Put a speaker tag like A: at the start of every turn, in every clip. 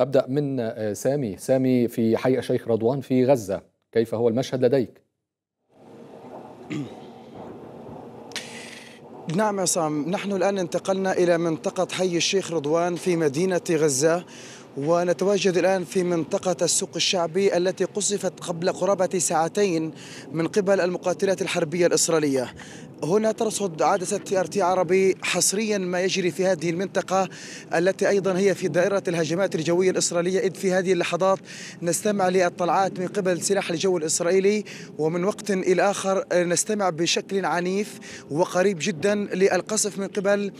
A: أبدأ من آه، سامي سامي في حي الشيخ رضوان في غزة كيف هو المشهد لديك؟ نعم يا سام نحن الآن انتقلنا إلى منطقة حي الشيخ رضوان في مدينة غزة ونتواجد الآن في منطقة السوق الشعبي التي قصفت قبل قرابة ساعتين من قبل المقاتلات الحربية الإسرائيلية هنا ترصد عدسة تي ار تي عربي حصريا ما يجري في هذه المنطقة التي أيضا هي في دائرة الهجمات الجوية الإسرائيلية إذ في هذه اللحظات نستمع للطلعات من قبل سلاح الجو الإسرائيلي ومن وقت إلى آخر نستمع بشكل عنيف وقريب جدا للقصف من قبل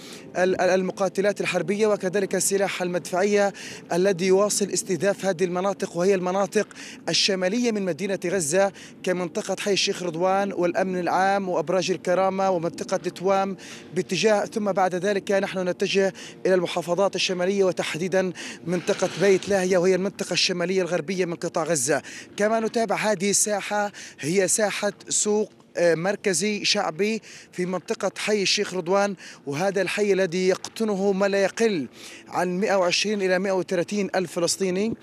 A: المقاتلات الحربية وكذلك السلاح المدفعية الذي يواصل استهداف هذه المناطق وهي المناطق الشمالية من مدينة غزة كمنطقة حي الشيخ رضوان والأمن العام وأبراج الكرام الكرامة ومنطقة لتوام باتجاه ثم بعد ذلك نحن نتجه إلى المحافظات الشمالية وتحديدا منطقة بيت لاهية وهي المنطقة الشمالية الغربية من قطاع غزة كما نتابع هذه الساحة هي ساحة سوق آه، مركزي شعبي في منطقة حي الشيخ رضوان وهذا الحي الذي يقطنه ما لا يقل عن 120 إلى 130 ألف فلسطيني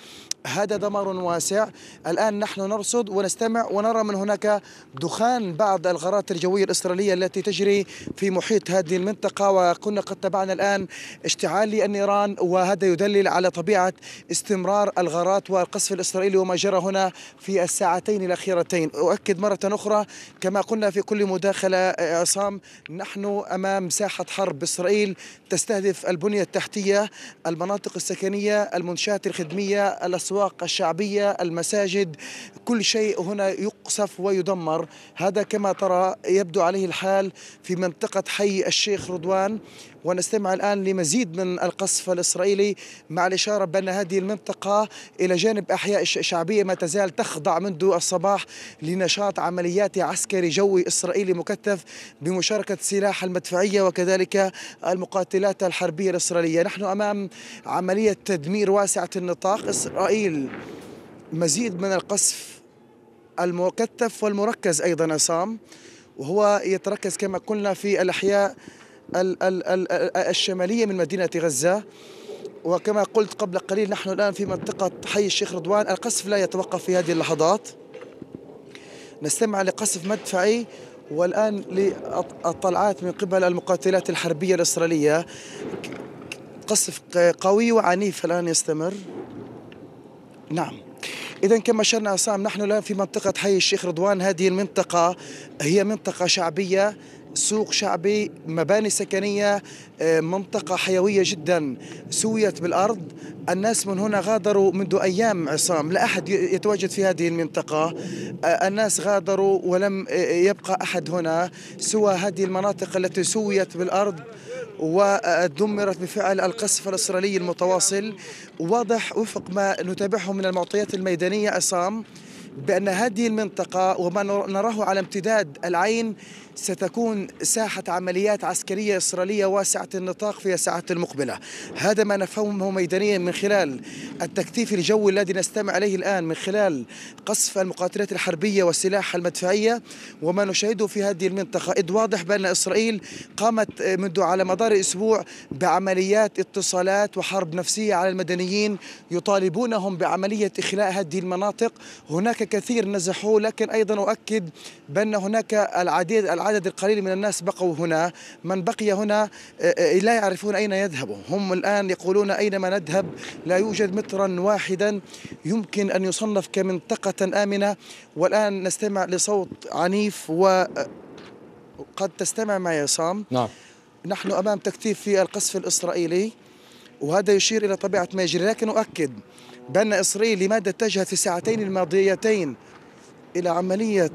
A: هذا دمار واسع الآن نحن نرصد ونستمع ونرى من هناك دخان بعض الغارات الجوية الإسرائيلية التي تجري في محيط هذه المنطقة وكنا قد تابعنا الآن اشتعال النيران وهذا يدلل على طبيعة استمرار الغارات والقصف الإسرائيلي وما جرى هنا في الساعتين الأخيرتين أؤكد مرة أخرى كما قلنا في كل مداخلة عصام نحن أمام ساحة حرب إسرائيل تستهدف البنية التحتية المناطق السكنية المنشآت الخدمية الأسواق الأسواق الشعبية المساجد كل شيء هنا يقصف ويدمر هذا كما ترى يبدو عليه الحال في منطقة حي الشيخ رضوان ونستمع الآن لمزيد من القصف الإسرائيلي مع الإشارة بأن هذه المنطقة إلى جانب أحياء شعبية ما تزال تخضع منذ الصباح لنشاط عمليات عسكري جوي إسرائيلي مكثف بمشاركة سلاح المدفعية وكذلك المقاتلات الحربية الإسرائيلية نحن أمام عملية تدمير واسعة النطاق إسرائيل إسرائيل مزيد من القصف المكثف والمركز أيضا عصام وهو يتركز كما قلنا في الأحياء الشمالية من مدينة غزة وكما قلت قبل قليل نحن الآن في منطقة حي الشيخ رضوان القصف لا يتوقف في هذه اللحظات نستمع لقصف مدفعي والآن للطلعات من قبل المقاتلات الحربية الإسرائيلية قصف قوي وعنيف الآن يستمر نعم إذا كما شرنا عصام نحن الآن في منطقة حي الشيخ رضوان هذه المنطقة هي منطقة شعبية سوق شعبي مباني سكنية آه، منطقة حيوية جدا سويت بالأرض الناس من هنا غادروا منذ أيام عصام لا أحد يتواجد في هذه المنطقة آه، الناس غادروا ولم آه، يبقى أحد هنا سوى هذه المناطق التي سويت بالأرض ودمرت بفعل القصف الإسرائيلي المتواصل واضح وفق ما نتابعه من المعطيات الميدانية عصام بأن هذه المنطقة وما نراه على امتداد العين ستكون ساحة عمليات عسكرية إسرائيلية واسعة النطاق في الساعات المقبلة هذا ما نفهمه ميدانيا من خلال التكثيف الجوي الذي نستمع إليه الآن من خلال قصف المقاتلات الحربية والسلاح المدفعية وما نشاهده في هذه المنطقة إذ واضح بأن إسرائيل قامت منذ على مدار أسبوع بعمليات اتصالات وحرب نفسية على المدنيين يطالبونهم بعملية إخلاء هذه المناطق هناك كثير نزحوا لكن أيضا أؤكد بأن هناك العديد, العديد العدد القليل من الناس بقوا هنا من بقي هنا آه، آه، لا يعرفون أين يذهبوا هم الآن يقولون أينما نذهب لا يوجد مترا واحدا يمكن أن يصنف كمنطقة آمنة والآن نستمع لصوت عنيف وقد آه، تستمع ما يصام نعم. نحن أمام تكتيف في القصف الإسرائيلي وهذا يشير إلى طبيعة ما يجري لكن أؤكد بأن إسرائيل لماذا اتجهت في الساعتين الماضيتين إلى عملية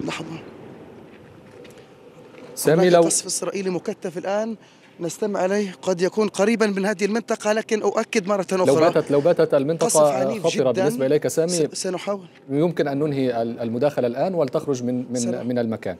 A: لحظة سامي لو قصف إسرائيلي مكثف الآن نستمع عليه قد يكون قريبا من هذه المنطقة لكن أؤكد مرة أخرى لو باتت لو باتت المنطقة خطرة بالنسبة إليك سامي سنحاول يمكن أن ننهي المداخلة الآن ولتخرج من من سنحاول. من المكان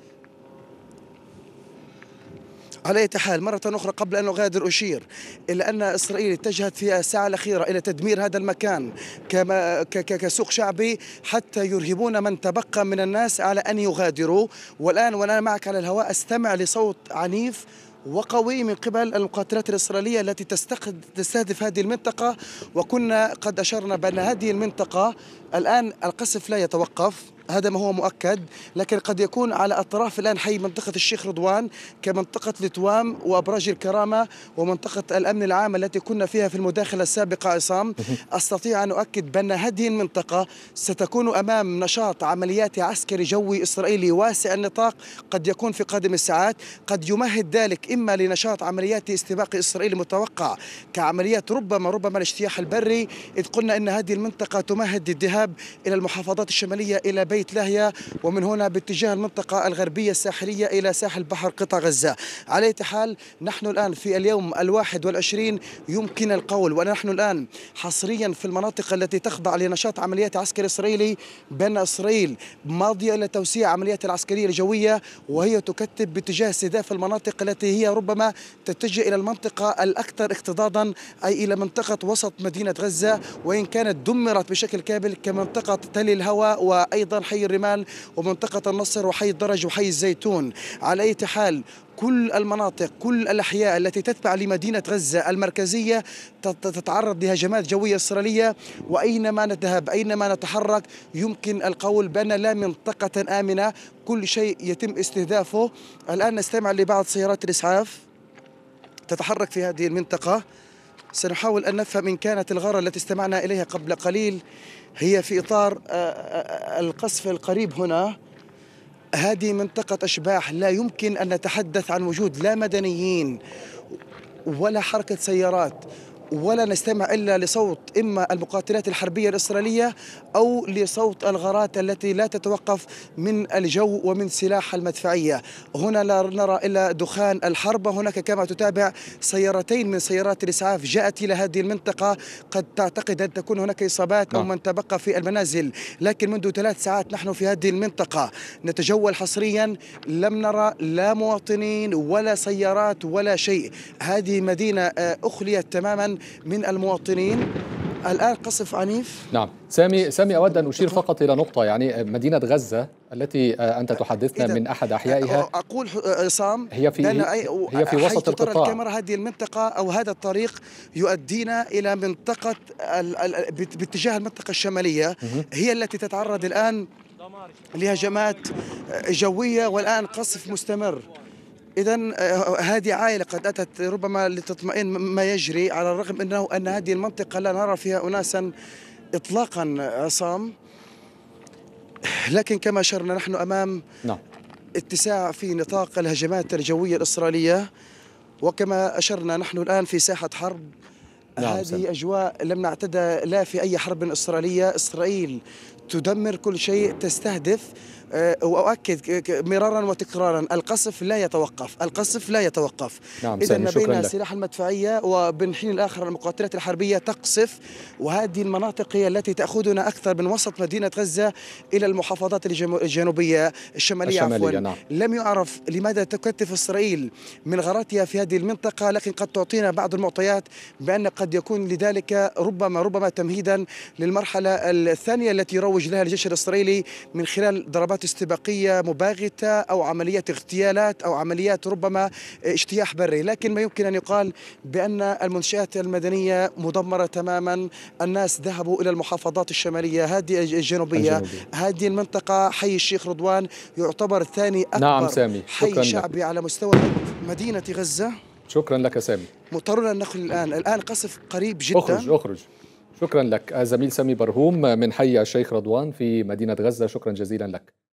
A: على أي حال مرة أخرى قبل أن أغادر أشير إلى أن إسرائيل اتجهت في الساعة الأخيرة إلى تدمير هذا المكان كما كسوق شعبي حتى يرهبون من تبقى من الناس على أن يغادروا والآن وأنا معك على الهواء أستمع لصوت عنيف وقوي من قبل المقاتلات الإسرائيلية التي تستهدف هذه المنطقة وكنا قد أشرنا بأن هذه المنطقة الآن القصف لا يتوقف هذا ما هو مؤكد لكن قد يكون على أطراف الآن حي منطقة الشيخ رضوان كمنطقة لتوام وأبراج الكرامة ومنطقة الأمن العام التي كنا فيها في المداخلة السابقة عصام أستطيع أن أؤكد بأن هذه المنطقة ستكون أمام نشاط عمليات عسكري جوي إسرائيلي واسع النطاق قد يكون في قادم الساعات قد يمهد ذلك إما لنشاط عمليات استباق إسرائيلي متوقع كعمليات ربما ربما الاجتياح البري إذ قلنا أن هذه المنطقة تمهد الذهاب إلى المحافظات الشمالية إلى بيت بيت لهيا ومن هنا باتجاه المنطقة الغربية الساحلية إلى ساحل بحر قطاع غزة على حال نحن الآن في اليوم الواحد والعشرين يمكن القول ونحن الآن حصريا في المناطق التي تخضع لنشاط عمليات عسكري إسرائيلي بين إسرائيل ماضية إلى توسيع عمليات العسكرية الجوية وهي تكتب باتجاه استهداف المناطق التي هي ربما تتجه إلى المنطقة الأكثر اكتضاضا أي إلى منطقة وسط مدينة غزة وإن كانت دمرت بشكل كامل كمنطقة تلي الهواء وأيضا حي الرمال ومنطقة النصر وحي الدرج وحي الزيتون على أي حال كل المناطق كل الأحياء التي تتبع لمدينة غزة المركزية تتعرض لهجمات جوية إسرائيلية وأينما نذهب أينما نتحرك يمكن القول بأن لا منطقة آمنة كل شيء يتم استهدافه الآن نستمع لبعض سيارات الإسعاف تتحرك في هذه المنطقة سنحاول أن نفهم إن كانت الغارة التي استمعنا إليها قبل قليل هي في إطار آه، آه، آه، القصف القريب هنا هذه منطقة أشباح لا يمكن أن نتحدث عن وجود لا مدنيين ولا حركة سيارات ولا نستمع إلا لصوت إما المقاتلات الحربية الإسرائيلية أو لصوت الغارات التي لا تتوقف من الجو ومن سلاح المدفعية هنا لا نرى إلا دخان الحرب هناك كما تتابع سيارتين من سيارات الإسعاف جاءت إلى هذه المنطقة قد تعتقد أن تكون هناك إصابات أو نعم. من تبقى في المنازل لكن منذ ثلاث ساعات نحن في هذه المنطقة نتجول حصريا لم نرى لا مواطنين ولا سيارات ولا شيء هذه مدينة آه، أخليت تماما من المواطنين الآن قصف عنيف نعم سامي سامي أود أن أشير فقط إلى نقطة يعني مدينة غزة التي آه، أنت تحدثنا من أحد أحيائها أقول عصام آه، هي في هي في وسط القطاع ترى الكاميرا هذه المنطقة أو هذا الطريق يؤدينا إلى منطقة باتجاه المنطقة الشمالية هي التي تتعرض الآن لهجمات جوية والآن قصف مستمر إذا آه، آه، هذه عائلة قد أتت ربما لتطمئن ما يجري على الرغم أنه أن هذه المنطقة لا نرى فيها أناسا إطلاقا عصام لكن كما أشرنا نحن أمام نعم. اتساع في نطاق الهجمات الجوية الإسرائيلية وكما أشرنا نحن الآن في ساحة حرب نعم هذه سنة. أجواء لم نعتدى لا في أي حرب إسرائيلية إسرائيل تدمر كل شيء تستهدف آه، واؤكد مرارا وتكرارا القصف لا يتوقف، القصف لا يتوقف. نعم اذا ما بين السلاح المدفعيه وبين حين الاخر المقاتلات الحربيه تقصف وهذه المناطق هي التي تاخذنا اكثر من وسط مدينه غزه الى المحافظات الجنوبيه الشماليه, الشمالية عفوا نعم. لم يعرف لماذا تكتف اسرائيل من غاراتها في هذه المنطقه لكن قد تعطينا بعض المعطيات بان قد يكون لذلك ربما ربما تمهيدا للمرحله الثانيه التي يروج لها الجيش الاسرائيلي من خلال ضربات ضربات استباقية مباغتة أو عمليات اغتيالات أو عمليات ربما اجتياح بري لكن ما يمكن أن يقال بأن المنشآت المدنية مدمرة تماما الناس ذهبوا إلى المحافظات الشمالية هذه الجنوبية هذه المنطقة حي الشيخ رضوان يعتبر ثاني أكبر نعم سامي. حي شعبي لك. على مستوى مدينة غزة شكرا لك سامي مضطرون أن نخل الآن الآن قصف قريب جدا أخرج أخرج شكرا لك آه، زميل سامي برهوم آه، من حي الشيخ رضوان في مدينة غزة شكرا جزيلا لك